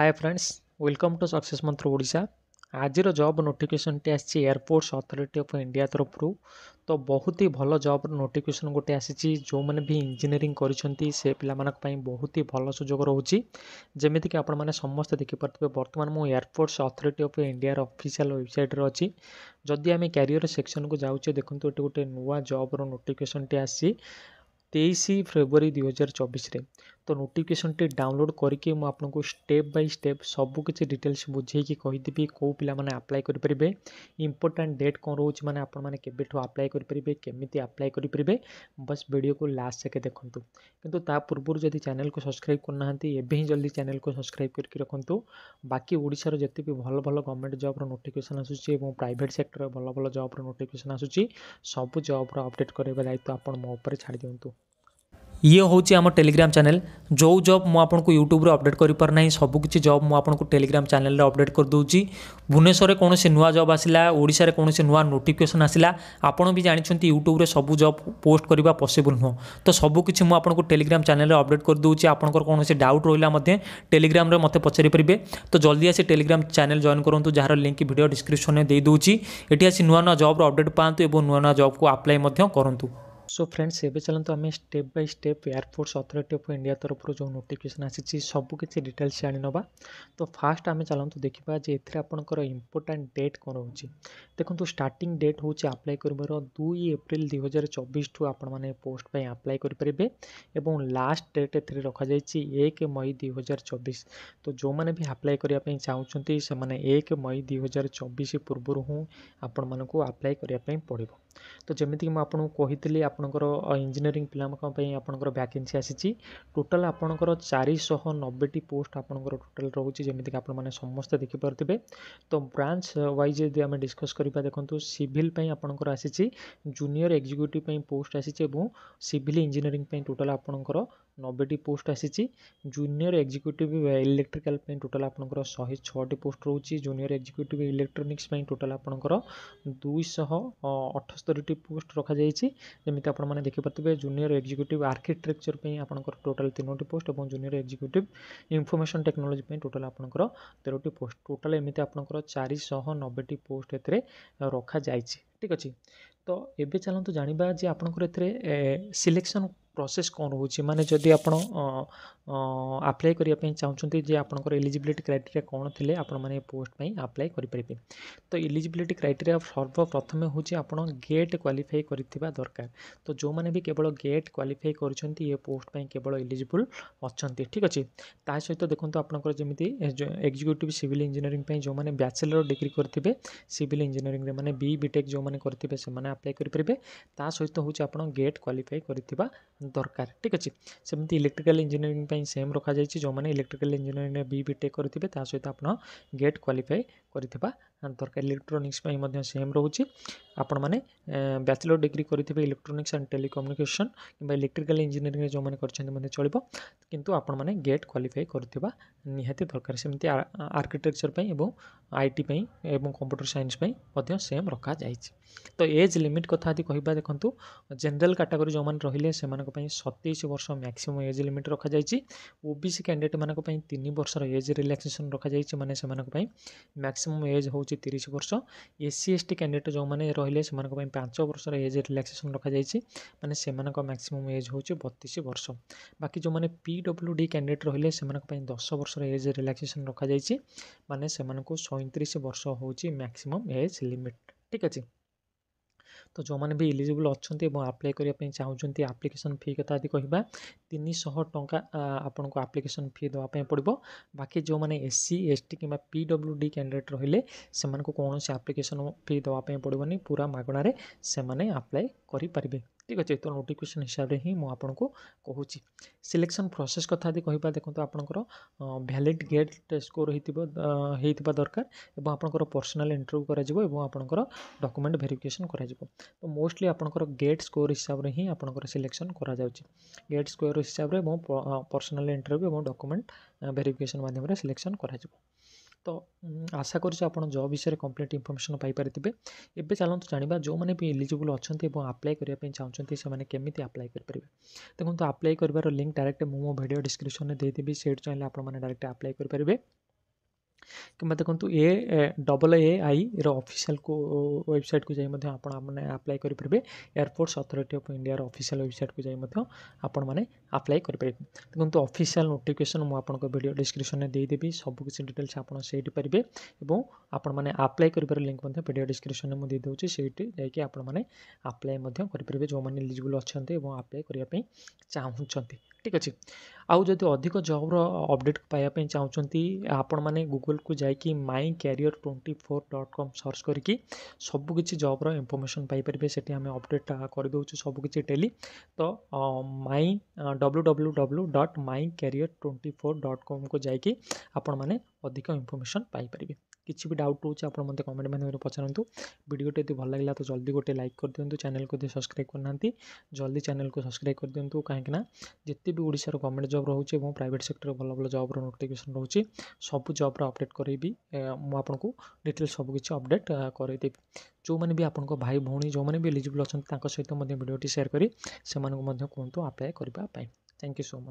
hi friends welcome to success Mantra Odisha ଆଜିର job ନୋଟିଫିକେସନ୍ଟି ଆସିଛି airports authority of India ତରଫରୁ ତ ବହୁତ ହି ଭଲ ଜବ୍ର ନୋଟିଫିକେସନ୍ ଗୋଟେ ଆସିଛି ଯେଉଁମାନେ ବି ଇଞ୍ଜିନିୟରିଂ କରିଛନ୍ତି ସେ ପିଲାମାନଙ୍କ ପାଇଁ ବହୁତ ହି ଭଲ ସୁଯୋଗ ରହୁଛି ଯେମିତିକି ଆପଣମାନେ ସମସ୍ତେ ଦେଖିପାରୁଥିବେ ବର୍ତ୍ତମାନ ମୁଁ ଏୟାରପୋର୍ଟସ୍ ଅଥରିଟି ଅଫ୍ ଇଣ୍ଡିଆର ଅଫିସିଆଲ୍ ୱେବସାଇଟ୍ରେ ଅଛି ଯଦି ଆମେ କ୍ୟାରିୟର ସେକ୍ସନ୍କୁ ଯାଉଛେ ଦେଖନ୍ତୁ ଏଠି ଗୋଟେ ନୂଆ ଜବ୍ର ନୋଟିଫିକେସନ୍ଟି ଆସିଛି ତେଇଶ ଫେବୃଆରୀ ଦୁଇହଜାର ଚବିଶରେ ତ ନୋଟିଫିକେସନ୍ଟି ଡାଉନଲୋଡ଼୍ କରିକି ମୁଁ ଆପଣଙ୍କୁ ଷ୍ଟେପ୍ ବାଇ ଷ୍ଟେପ୍ ସବୁ କିଛି ଡିଟେଲ୍ସ ବୁଝେଇକି କହିଦେବି କେଉଁ ପିଲାମାନେ ଆପ୍ଲାଏ କରିପାରିବେ ଇମ୍ପୋର୍ଟାଣ୍ଟ ଡେଟ୍ କ'ଣ ରହୁଛି ମାନେ ଆପଣମାନେ କେବେଠୁ ଆପ୍ଲାଏ କରିପାରିବେ କେମିତି ଆପ୍ଲାଏ କରିପାରିବେ ବାସ୍ ଭିଡ଼ିଓକୁ ଲାଷ୍ଟ ଯାକେ ଦେଖନ୍ତୁ କିନ୍ତୁ ତା ପୂର୍ବରୁ ଯଦି ଚ୍ୟାନେଲକୁ ସବସ୍କ୍ରାଇବ୍ କରୁନାହାନ୍ତି ଏବେ ହିଁ ଜଲ୍ଦି ଚ୍ୟାନେଲକୁ ସବସ୍କ୍ରାଇବ୍ କରିକି ରଖନ୍ତୁ ବାକି ଓଡ଼ିଶାର ଯେତିକି ଭଲ ଭଲ ଗଭର୍ଣ୍ଣମେଣ୍ଟ ଜବ୍ର ନୋଟିଫିକେସନ୍ ଆସୁଛି ଏବଂ ପ୍ରାଇଭେଟ୍ ସେକ୍ଟରରେ ଭଲ ଭଲ ଜବ୍ର ନୋଟିଫିକେସନ୍ ଆସୁଛି ସବୁ ଜବ୍ର ଅପଡ଼େଟ୍ କରାଇବା ଦାୟିତ୍ୱ ଆପଣ ମୋ ଉପରେ ଛାଡ଼ି ଦିଅନ୍ତୁ ये हूँ आम टेलीग्राम चैनल जो जब मुझक यूट्यूब्रे अपडेट पारना सबकि जब मुझक टेलीग्राम चैनल अपडेट कर दूँ भुवनेश्वर कौन से नुआ जब आसला ओडार कौन से नुआ नोटिकेसन आसा आपड़ भी जानते यूट्यूब्रे सब जब पोस्ट करवा पसबुल नुह तो सबकि टेलीग्राम चैनल अपडेट कर दूँ आपर कौन से डाउट रहा टेलीग्राम मत पचारिपारे तो जल्दी आसी टेलीग्राम चैनल जॉन करूँ जार लिंक भिडियो डिस्क्रिप्स में देदेव ये आसी नुआ नुआ जब्र अपडेट पाँच और नुआ नुआ जब को आप्लाई करूँ सो फ्रेंड्स ଏବେ ଚାଲନ୍ତୁ ଆମେ step by step airports authority of India ତରଫରୁ ଯେଉଁ ନୋଟିଫିକେସନ୍ ଆସିଛି ସବୁ କିଛି ଡିଟେଲ୍ସ ଜାଣିନେବା ତ ଫାର୍ଷ୍ଟ ଆମେ ଚାଲନ୍ତୁ ଦେଖିବା ଯେ ଏଥିରେ ଆପଣଙ୍କର ଇମ୍ପୋର୍ଟାଣ୍ଟ ଡେଟ୍ କ'ଣ ରହୁଛି ଦେଖନ୍ତୁ ଷ୍ଟାର୍ଟିଂ ଡେଟ୍ ହେଉଛି ଆପ୍ଲାଏ କରିବାର ଦୁଇ ଏପ୍ରିଲ ଦୁଇ ହଜାର ଚବିଶଠୁ ଆପଣମାନେ ପୋଷ୍ଟ ପାଇଁ ଆପ୍ଲାଏ କରିପାରିବେ ଏବଂ ଲାଷ୍ଟ ଡେଟ୍ ଏଥିରେ ରଖାଯାଇଛି ଏକ ମଇ ଦୁଇ ହଜାର ଚବିଶ ତ ଯେଉଁମାନେ ବି ଆପ୍ଲାଏ କରିବା ପାଇଁ ଚାହୁଁଛନ୍ତି ସେମାନେ ଏକ ମଇ ଦୁଇ ହଜାର ଚବିଶ ପୂର୍ବରୁ ହିଁ ଆପଣମାନଙ୍କୁ ଆପ୍ଲାଏ କରିବା ପାଇଁ ପଡ଼ିବ ତ ଯେମିତି ମୁଁ ଆପଣଙ୍କୁ କହିଥିଲି ଆପଣଙ୍କର ଇଞ୍ଜିନିୟରିଂ ପିଲାମାନଙ୍କ ପାଇଁ ଆପଣଙ୍କର ଭ୍ୟାକେନ୍ସି ଆସିଛି ଟୋଟାଲ୍ ଆପଣଙ୍କର ଚାରିଶହ ନବେଟି ପୋଷ୍ଟ ଆପଣଙ୍କର ଟୋଟାଲ୍ ରହୁଛି ଯେମିତିକି ଆପଣମାନେ ସମସ୍ତେ ଦେଖିପାରୁଥିବେ ତ ବ୍ରାଞ୍ଚ ୱାଇଜ୍ ଯଦି ଆମେ ଡିସ୍କସ୍ କରିବା ଦେଖନ୍ତୁ ସିଭିଲ୍ ପାଇଁ ଆପଣଙ୍କର ଆସିଛି ଜୁନିୟର ଏକ୍ଜିକ୍ୟୁଟିଭ୍ ପାଇଁ ପୋଷ୍ଟ ଆସିଛି ଏବଂ ସିଭିଲ୍ ଇଞ୍ଜିନିୟରିଂ ପାଇଁ ଟୋଟାଲ୍ ଆପଣଙ୍କର ନବେଟି ପୋଷ୍ଟ ଆସିଛି ଜୁନିୟର ଏକ୍ଜିକ୍ୟୁଟିଭ୍ ଇଲେକ୍ଟ୍ରିକାଲ ପାଇଁ ଟୋଟାଲ୍ ଆପଣଙ୍କର ଶହେ ଛଅଟି ପୋଷ୍ଟ ରହୁଛି ଜୁନିୟର ଏକ୍ଜିକ୍ୟୁଟିଭ୍ ଇଲେକ୍ଟ୍ରୋନିକ୍ସ ପାଇଁ ଟୋଟାଲ୍ ଆପଣଙ୍କର ଦୁଇଶହ ଅଠସ୍ତରୀଟି ପୋଷ୍ଟ ରଖାଯାଇଛି ଯେମିତି ଆପଣମାନେ ଦେଖିପାରୁଥିବେ ଜୁନିୟର ଏକ୍ଜିକ୍ୟୁଟିଭ୍ ଆର୍କିଟେକ୍ଚର ପାଇଁ ଆପଣଙ୍କର ଟୋଟାଲ୍ ତିନୋଟି ପୋଷ୍ଟ ଏବଂ ଜୁନିୟର ଏକ୍ଜିକ୍ୟୁଟିଭ୍ ଇନଫର୍ମେସନ୍ ଟେକ୍ନୋଲୋଜି ପାଇଁ ଟୋଟାଲ୍ ଆପଣଙ୍କର ତେରଟି ପୋଷ୍ଟ ଟୋଟାଲ୍ ଏମିତି ଆପଣଙ୍କର ଚାରିଶହ ନବେଟି ପୋଷ୍ଟ ଏଥିରେ ରଖାଯାଇଛି ଠିକ୍ ଅଛି ତ ଏବେ ଚାଲନ୍ତୁ ଜାଣିବା ଯେ ଆପଣଙ୍କର ଏଥିରେ ସିଲେକ୍ସନ୍ ପ୍ରୋସେସ୍ କ'ଣ ହେଉଛି ମାନେ ଯଦି ଆପଣ ଆପ୍ଲାଏ କରିବା ପାଇଁ ଚାହୁଁଛନ୍ତି ଯେ ଆପଣଙ୍କର ଏଲିଜିବିଲିଟି କ୍ରାଇଟେରିଆ କ'ଣ ଥିଲେ ଆପଣମାନେ ଏ ପୋଷ୍ଟ ପାଇଁ ଆପ୍ଲାଏ କରିପାରିବେ ତ ଏଲିଜିବିଲିଟି କ୍ରାଇଟେରିଆ ସର୍ବପ୍ରଥମେ ହେଉଛି ଆପଣ ଗେଟ୍ କ୍ୱାଲିଫାଇ କରିଥିବା ଦରକାର ତ ଯେଉଁମାନେ ବି କେବଳ ଗେଟ୍ କ୍ୱାଲିଫାଇ କରିଛନ୍ତି ଏ ପୋଷ୍ଟ ପାଇଁ କେବଳ ଏଲିଜିବୁଲ୍ ଅଛନ୍ତି ଠିକ୍ ଅଛି ତା ସହିତ ଦେଖନ୍ତୁ ଆପଣଙ୍କର ଯେମିତି ଏକ୍ଜିକ୍ୟୁଟିଭ୍ ସିଭିଲ୍ ଇଞ୍ଜିନିୟରିଂ ପାଇଁ ଯେଉଁମାନେ ବ୍ୟାଚେଲର ଡିଗ୍ରୀ କରିଥିବେ ସିଭିଲ୍ ଇଞ୍ଜିନିୟରିଂରେ ମାନେ ବି ବିଟେକ୍ ଯେଉଁମାନେ କରିଥିବେ ସେମାନେ ଆପ୍ଲାଏ କରିପାରିବେ ତା ସହିତ ହେଉଛି ଆପଣ ଗେଟ୍ କ୍ୱାଲିଫାଇ କରିଥିବା ଦରକାର ଠିକ୍ ଅଛି ସେମିତି ଇଲେକ୍ଟ୍ରିକାଲ୍ ଇଞ୍ଜିନିୟରିଂ ପାଇଁ सेम रखाई जो मैंने इलेक्ट्रिकाल इंजीनियरिंग में बी टेक करेंगे ता सहित आप गेट क्वालिफाई करा दरकार इलेक्ट्रोनिक्स सेम रोचे आपण मैंने ବ୍ୟାଚଲର ଡିଗ୍ରୀ କରିଥିବେ ଇଲେକ୍ଟ୍ରୋନିକ୍ସ ଆଣ୍ଡ ଟେଲିକମ୍ୟୁନିକେସନ୍ କିମ୍ବା ଇଲେକ୍ଟ୍ରିକାଲ ଇଞ୍ଜିନିୟରିଂରେ ଯେଉଁମାନେ କରିଛନ୍ତି ମଧ୍ୟ ଚଳିବ କିନ୍ତୁ ଆପଣମାନେ ଗେଟ୍ କ୍ୱାଲିଫାଇ କରୁଥିବା ନିହାତି ଦରକାର ସେମିତି ଆର୍କିଟେକ୍ଚର ପାଇଁ ଏବଂ ଆଇ ଟି ପାଇଁ ଏବଂ କମ୍ପ୍ୟୁଟର ସାଇନ୍ସ ପାଇଁ ମଧ୍ୟ ସେମ୍ ରଖାଯାଇଛି ତ ଏଜ୍ ଲିମିଟ୍ କଥା ଯଦି କହିବା ଦେଖନ୍ତୁ ଜେନେରାଲ କାଟାଗୋରୀ ଯେଉଁମାନେ ରହିଲେ ସେମାନଙ୍କ ପାଇଁ ସତେଇଶ ବର୍ଷ ମ୍ୟାକ୍ସିମମ୍ ଏଜ୍ ଲିମିଟ୍ ରଖାଯାଇଛି ओबीसी कैंडिडेट मानक तीन वर्षर एज रिलाक्सेसन रखा मैंने से मैक्सीम एज हूँ तीस वर्ष एससी एस टी कैंडिडेट जो मैंने रही है पांच वर्षर एज रिलाक्सेसन रखा माने से मैक्सीम एज हूँ बतीस वर्ष बाकी जो मैंने पी डब्ल्यू डी कैंडिडेट रही है दस वर्षर एज रिलाक्सेसन रखा माने से सैंतीस वर्ष हूँ मैक्सीम एज लिमिट ठीक अच्छे तो जो मैंने भी इलिजिबल अच्छा आप्लाय करने चाहते आप्लिकेसन फी कथा आदि शह टाँह आपन को आप्लिकेसन फी देवाप पड़ो बाकी जो मैंने एस सी एस टी कि पी डब्ल्यू डी कैंडिडेट रही है कौन से आप्लिकेसन फी देवाई पड़ोनी पूरा मगणारे से आप्लाय करें ଠିକ୍ ଅଛି ତ ନୋଟିଫିକେସନ୍ ହିସାବରେ ହିଁ ମୁଁ ଆପଣଙ୍କୁ କହୁଛି ସିଲେକ୍ସନ୍ ପ୍ରୋସେସ୍ କଥା ଯଦି କହିବା ଦେଖନ୍ତୁ ଆପଣଙ୍କର ଭ୍ୟାଲିଡ଼୍ ଗେଟ୍ ସ୍କୋର୍ ହେଇଥିବ ହେଇଥିବା ଦରକାର ଏବଂ ଆପଣଙ୍କର ପର୍ସନାଲ୍ ଇଣ୍ଟରଭ୍ୟୁ କରାଯିବ ଏବଂ ଆପଣଙ୍କର ଡକୁମେଣ୍ଟ ଭେରିଫିକେସନ୍ କରାଯିବ ତ ମୋଷ୍ଟଲି ଆପଣଙ୍କର ଗେଟ୍ ସ୍କୋର୍ ହିସାବରେ ହିଁ ଆପଣଙ୍କର ସିଲେକ୍ସନ୍ କରାଯାଉଛି ଗେଟ୍ ସ୍କୋର୍ ହିସାବରେ ଏବଂ ପର୍ସନାଲ୍ ଇଣ୍ଟରଭ୍ୟୁ ଏବଂ ଡକୁମେଣ୍ଟ ଭେରିଫିକେସନ୍ ମାଧ୍ୟମରେ ସିଲେକ୍ସନ୍ କରାଯିବ ତ ଆଶା କରୁଛି ଆପଣ ଜବ୍ ବିଷୟରେ କମ୍ପ୍ଲିଟ୍ ଇନଫର୍ମେସନ୍ ପାଇପାରିଥିବେ ଏବେ ଚାଲନ୍ତୁ ଜାଣିବା ଯେଉଁମାନେ ବି ଏଲିଜିବୁଲ୍ ଅଛନ୍ତି ଏବଂ ଆପ୍ଲାଏ କରିବା ପାଇଁ ଚାହୁଁଛନ୍ତି ସେମାନେ କେମିତି ଆପ୍ଲାଏ କରିପାରିବେ ଦେଖନ୍ତୁ ଆପ୍ଲାଏ କରିବାର ଲିଙ୍କ୍ ଡାଇରେକ୍ଟ ମୁଁ ମୋ ଭିଡ଼ିଓ ଡିସ୍କ୍ରିପ୍ସନ୍ରେ ଦେଇଦେବି ସେଇଠି ଚାହିଁଲେ ଆପଣମାନେ ଡାଇରେକ୍ଟ ଆପ୍ଲାଏ କରିପାରିବେ କିମ୍ବା ଦେଖନ୍ତୁ ଏ ଡବଲ୍ ଏ ଆଇର ଅଫିସିଆଲ୍ ୱେବସାଇଟ୍କୁ ଯାଇ ମଧ୍ୟ ଆପଣମାନେ ଆପ୍ଲାଏ କରିପାରିବେ ଏୟାରପୋର୍ଟସ୍ ଅଥରିଟି ଅଫ୍ ଇଣ୍ଡିଆର ଅଫିସିଆଲ୍ ୱେବସାଇଟ୍କୁ ଯାଇ ମଧ୍ୟ ଆପଣମାନେ ଆପ୍ଲାଏ କରିପାରିବେ ଦେଖନ୍ତୁ ଅଫିସିଆଲ୍ ନୋଟିଫିକେସନ୍ ମୁଁ ଆପଣଙ୍କ ଭିଡ଼ିଓ ଡିସ୍କ୍ରିପ୍ସନ୍ରେ ଦେଇଦେବି ସବୁକିଛି ଡିଟେଲ୍ସ ଆପଣ ସେଇଠି ପାରିବେ ଏବଂ ଆପଣମାନେ ଆପ୍ଲାଏ କରିପାରିବେ ଲିଙ୍କ୍ ମଧ୍ୟ ଭିଡ଼ିଓ ଡିସ୍କ୍ରିପ୍ସନ୍ରେ ମୁଁ ଦେଇଦେଉଛି ସେଇଠି ଯାଇକି ଆପଣମାନେ ଆପ୍ଲାଏ ମଧ୍ୟ କରିପାରିବେ ଯେଉଁମାନେ ଏଲିଜିବୁଲ୍ ଅଛନ୍ତି ଏବଂ ଆପ୍ଲାଏ କରିବା ପାଇଁ ଚାହୁଁଛନ୍ତି ଠିକ୍ ଅଛି ଆଉ ଯଦି ଅଧିକ ଜବ୍ର ଅପଡ଼େଟ୍ ପାଇବା ପାଇଁ ଚାହୁଁଛନ୍ତି ଆପଣମାନେ ଗୁଗୁଲ୍କୁ ଯାଇକି my career twenty four dot com search କରିକି ସବୁକିଛି ଜବ୍ର ଇନଫର୍ମେସନ୍ ପାଇପାରିବେ ସେଠି ଆମେ ଅପଡ଼େଟ୍ କରିଦେଉଛୁ ସବୁକିଛି ଡେଲି ତ my W W W dot my career twenty four dot କମ୍କୁ ଯାଇକି ଆପଣମାନେ ଅଧିକ ଇନଫର୍ମେସନ୍ ପାଇପାରିବେ কিছু বি ডাউট হউচে আপন মন্ডে কমেন্ট বনে পচারান্তু ভিডিওটি ভাল লাগিলা তো জলদি গটে লাইক কর দিওন তো চ্যানেল কো তে সাবস্ক্রাইব করনতি জলদি চ্যানেল কো সাবস্ক্রাইব কর দিওন তো কাহেkina জিতি বি ওড়িশা গবর্মেন্ট জব রহুচে এবন প্রাইভেট সেক্টরে বলবল জব র নোটিফিকেশন রহুচি সব জব রা আপডেট করিবি ম আপনক ডিটেইল সব কিছু আপডেট করি দিবি জো মনে বি আপনক ভাই ভনি জো মনে বি এলিজিবল আছেন তাকো সৈতো মধ্যে ভিডিওটি শেয়ার করি সেমান কো মধ্যে কোনতো আপায় করিবা পাই থ্যাঙ্ক ইউ সো মাচ